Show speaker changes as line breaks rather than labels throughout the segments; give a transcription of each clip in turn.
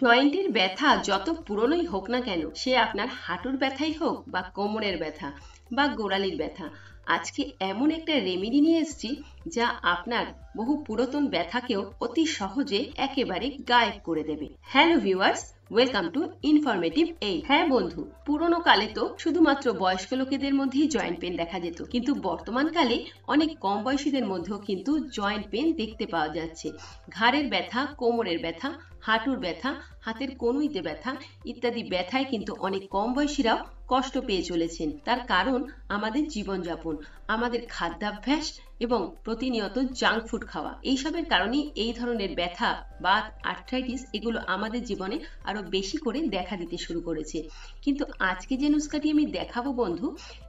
জয়েন্টের ব্যথা যত পুরনোই হোক না কেন সে আপনার হাঁটুর ব্যথাই হোক বা কোমরের ব্যথা বা গোড়ালির ব্যথা আজকে এমন একটা রেমেডি নিয়ে এসেছি যা আপনার বহু পুরাতন ব্যথাকেও অতি সহজে একেবারে গায়েব করে দেবে hello viewers welcome to informative এই হ্যাঁ বন্ধু পুরনো কালে তো শুধুমাত্র বয়স্ক লোকেদের মধ্যেই জয়েন্ট পেন দেখা যেত কিন্তু বর্তমান কালে অনেক কম বয়সীদের মধ্যেও কিন্তু জয়েন্ট পেন দেখতে পাওয়া যাচ্ছে ঘাড়ের ব্যথা কোমরের ব্যথা হাঁটুর ব্যথা হাতের কনুইতে ব্যথা ইত্যাদি ব্যথায় কিন্তু অনেক কম বয়সীরাও কষ্ট পেয়ে চলেছেন তার কারণ আমাদের জীবনযাপন আমাদের খাদ্যাভ্যাস এবং প্রতিনিয়ত জাঙ্ক ফুড খাওয়া এইসবের কারণেই এই ধরনের ব্যথা বা আর্থ্রাইটিস এগুলো আমাদের জীবনে আরো বেশি করে দেখা দিতে শুরু করেছে কিন্তু আজকে যে নুস্কাটি আমি দেখাবো বন্ধু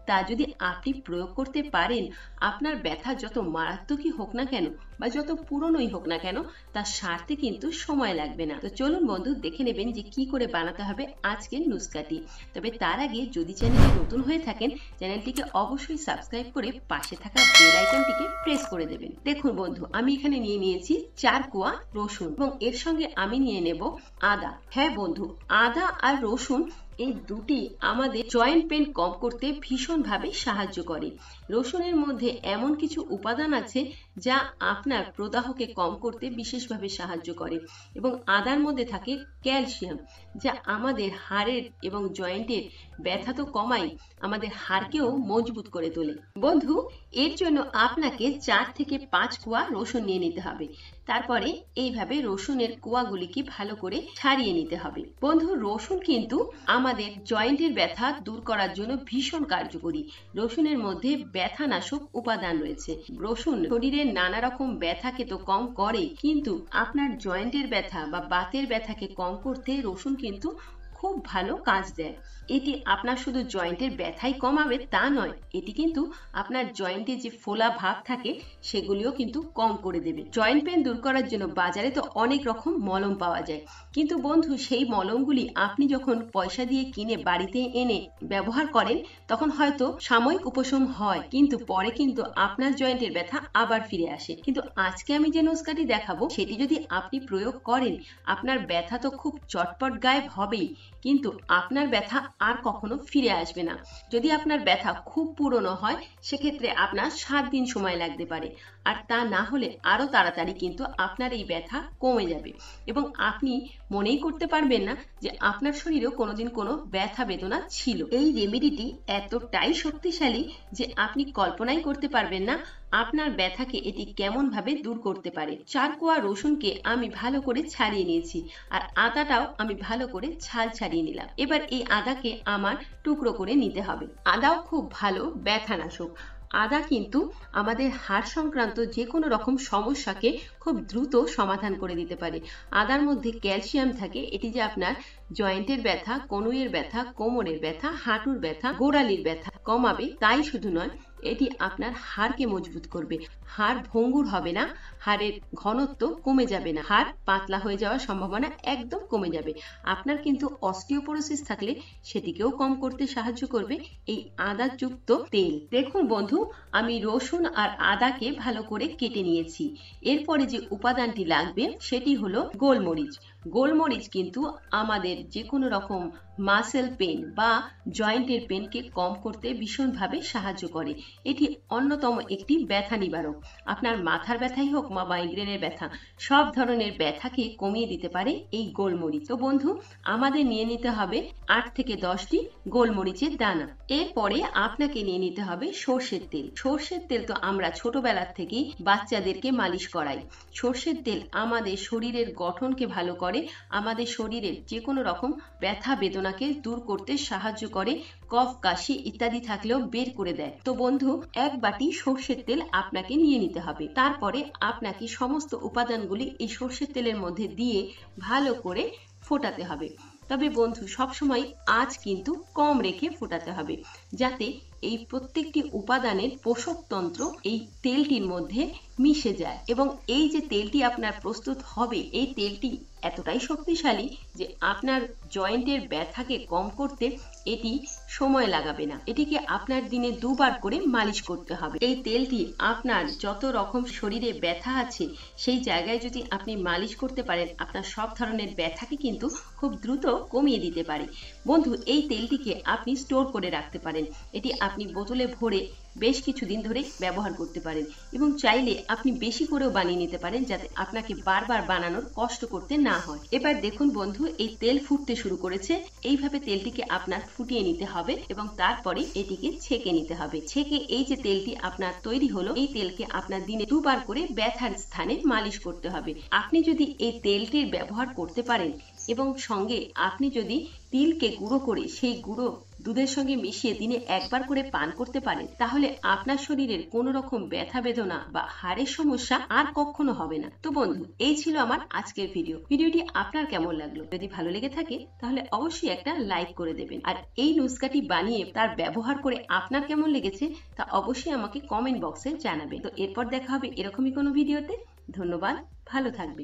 তা যদি আপনি প্রয়োগ করতে পারেন আপনার ব্যথা যত মারাত্মকই হোক না কেন বা যত পুরনোই হোক না কেন তা সারতে কিন্তু সময় লাগবে না তো চলুন বন্ধু দেখে নেবেন যে কি করে বানাতে হবে আজকের নুস্কাটি তবে তার আগে যদি চ্যানেলটি নতুন হয়ে থাকেন চ্যানেলটিকে অবশ্যই সাবস্ক্রাইব করে পাশে থাকা বেল আইকনটিকে এটাকে প্রেস করে দেবেন দেখুন বন্ধু আমি এখানে নিয়ে নিয়েছি চার কোয়া রসুন এবং এর সঙ্গে আমি নিয়ে নেব আদা হ্যাঁ বন্ধু আদা আর রসুন এই দুটি আমাদের জয়েন্ট পেন কম করতে ভীষণভাবে সাহায্য করে রসুনের মধ্যে এমন কিছু উপাদান আছে যা আপনার প্রদাহকে কম করতে বিশেষভাবে সাহায্য করে এবং আদার মধ্যে থাকে ক্যালসিয়াম যা আমাদের হাড়ের এবং জয়েন্টের ব্যথা তো কমাই আমাদের হাড়কেও মজবুত করে তোলে বন্ধু এর জন্য আপনাকে চার থেকে পাঁচ কুয়া রসুন নিয়ে নিতে হবে তারপরে এইভাবে রসুনের কুয়াগুলিকে ভালো করে ছাড়িয়ে নিতে হবে বন্ধু রসুন কিন্তু আমাদের জয়েন্টের ব্যথা দূর করার জন্য ভীষণ কার্যকরী রসুনের মধ্যে ব্যথা নাশক উপাদান রয়েছে রসুন শরীরের নানা রকম ব্যথাকে তো কম করে কিন্তু আপনার জয়েন্টের ব্যথা বা বাতের ব্যথাকে কম করতে রসুন কিন্তু খুব ভালো কাজ দেয় এটি আপনার শুধু জয়েন্টের ব্যথাই কমাবে তা নয় এটি কিন্তু আপনার জয়েন্টে যে ফোলা ভাব থাকে সেগুলিও কিন্তু কম করে দেবে জয়েন্ট পেন দূর করার জন্য বাজারে তো অনেক রকম মলম পাওয়া যায় কিন্তু বন্ধু সেই মলমগুলি আপনি যখন পয়সা দিয়ে কিনে বাড়িতে এনে ব্যবহার করেন তখন হয়তো সাময়িক উপশম হয় কিন্তু পরে কিন্তু আপনার জয়েন্টের ব্যথা আবার ফিরে আসে কিন্তু আজকে আমি যে নুস্কাটি দেখাবো সেটি যদি আপনি প্রয়োগ করেন আপনার ব্যথা তো খুব চটপট গায়েব হবেই কিন্তু আপনার ব্যথা আর কখনো ফিরে আসবে না যদি আপনার ব্যথা খুব পুরনো হয় সেক্ষেত্রে আপনার সাত দিন সময় লাগতে পারে আর তা না হলে আরও তাড়াতাড়ি কিন্তু আপনার এই ব্যথা কমে যাবে এবং আপনি মনেই করতে পারবেন না যে আপনার শরীরেও কোনোদিন কোনো ব্যথা বেদনা ছিল এই রেমেডিটি এতটাই শক্তিশালী যে আপনি কল্পনাই করতে পারবেন না আপনার ব্যথাকে এটি কেমনভাবে দূর করতে পারে চারকোয়া রসুনকে আমি ভালো করে ছাড়িয়ে নিয়েছি আর আতাটাও আমি ভালো করে ছাল ছাড়িয়ে ছাড়িয়ে নিলাম এবার এই আদাকে আমার টুকরো করে নিতে হবে আদাও খুব ভালো ব্যথানাশক আদা কিন্তু আমাদের হাড় সংক্রান্ত যে কোনো রকম সমস্যাকে খুব দ্রুত সমাধান করে দিতে পারে আদার মধ্যে ক্যালসিয়াম থাকে এটি যে আপনার জয়েন্টের ব্যথা কনুইয়ের ব্যথা কোমরের ব্যথা হাঁটুর ব্যথা গোড়ালির ব্যথা কমাবে তাই শুধু নয় এটি আপনার হাড়কে মজবুত করবে হাড় ভঙ্গুর হবে না হাড়ের ঘনত্ব কমে যাবে না হাড় পাতলা হয়ে যাওয়ার সম্ভাবনা একদম কমে যাবে আপনার কিন্তু অস্টিওপোরোসিস থাকলে সেটিকেও কম করতে সাহায্য করবে এই আদাযুক্ত তেল দেখুন বন্ধু আমি রসুন আর আদাকে ভালো করে কেটে নিয়েছি এরপরে যে উপাদানটি লাগবে সেটি হলো গোলমরিচ গোলমরিচ কিন্তু আমাদের যে কোনো রকম মাসেল পেন বা জয়েন্টের পেনকে কম করতে ভীষণভাবে সাহায্য করে এটি অন্যতম একটি ব্যথা নিবারক আপনার মাথার ব্যথাই হোক বা মাইগ্রেনের ব্যথা সব ধরনের ব্যথাকে কমিয়ে দিতে পারে এই গোলমরিচ তো বন্ধু আমাদের নিয়ে নিতে হবে আট থেকে দশটি গোলমরিচের দানা এরপরে আপনাকে নিয়ে নিতে হবে সর্ষের তেল সর্ষের তেল তো আমরা ছোটবেলার থেকেই বাচ্চাদেরকে মালিশ করাই সর্ষের তেল আমাদের শরীরের গঠনকে ভালো করে করে আমাদের শরীরের যে কোনো রকম ব্যথা বেদনাকে দূর করতে সাহায্য করে কফ কাশি ইত্যাদি থাকলেও বের করে দেয় তো বন্ধু এক বাটি সর্ষের তেল আপনাকে নিয়ে নিতে হবে তারপরে আপনাকে সমস্ত উপাদানগুলি এই সর্ষের তেলের মধ্যে দিয়ে ভালো করে ফোটাতে হবে তবে বন্ধু সবসময় আজ কিন্তু কম রেখে ফোটাতে হবে যাতে এই প্রত্যেকটি উপাদানের পোষক তন্ত্র এই তেলটির মধ্যে মিশে যায় এবং এই যে তেলটি আপনার প্রস্তুত হবে এই তেলটি এতটাই শক্তিশালী যে আপনার জয়েন্টের ব্যথাকে কম করতে এটি সময় লাগাবে না এটিকে আপনার দিনে দুবার করে মালিশ করতে হবে এই তেলটি আপনার যত রকম শরীরে ব্যথা আছে সেই জায়গায় যদি আপনি মালিশ করতে পারেন আপনার সব ধরনের ব্যথাকে কিন্তু খুব দ্রুত কমিয়ে দিতে পারে বন্ধু এই তেলটিকে আপনি স্টোর করে রাখতে পারেন এটি আপনার আপনি বোতলে ভরে বেশ কিছুদিন ধরে ব্যবহার করতে পারেন এবং চাইলে আপনি বেশি করেও বানিয়ে নিতে পারেন যাতে আপনাকে বারবার বানানোর কষ্ট করতে না হয় এবার দেখুন বন্ধু এই তেল ফুটতে শুরু করেছে এইভাবে তেলটিকে আপনার ফুটিয়ে নিতে হবে এবং তারপরে এটিকে ছেঁকে নিতে হবে ছেঁকে এই যে তেলটি আপনার তৈরি হলো এই তেলকে আপনার দিনে দুবার করে ব্যথার স্থানে মালিশ করতে হবে আপনি যদি এই তেলটির ব্যবহার করতে পারেন এবং সঙ্গে আপনি যদি তিলকে গুঁড়ো করে সেই গুঁড়ো দুধের সঙ্গে মিশিয়ে দিনে একবার করে পান করতে পারেন তাহলে তাহলে আপনার শরীরের কোন রকম ব্যথা বেদনা বা হাড়ের সমস্যা আর কখনো হবে না তো বন্ধু এই ছিল আমার আজকের ভিডিও ভিডিওটি আপনার কেমন লাগলো যদি ভালো লেগে থাকে তাহলে অবশ্যই একটা লাইক করে দেবেন আর এই নুসখাটি বানিয়ে তার ব্যবহার করে আপনার কেমন লেগেছে তা অবশ্যই আমাকে কমেন্ট বক্সে জানাবেন তো এরপর দেখা হবে এরকমই কোনো ভিডিওতে ধন্যবাদ ভালো থাকবেন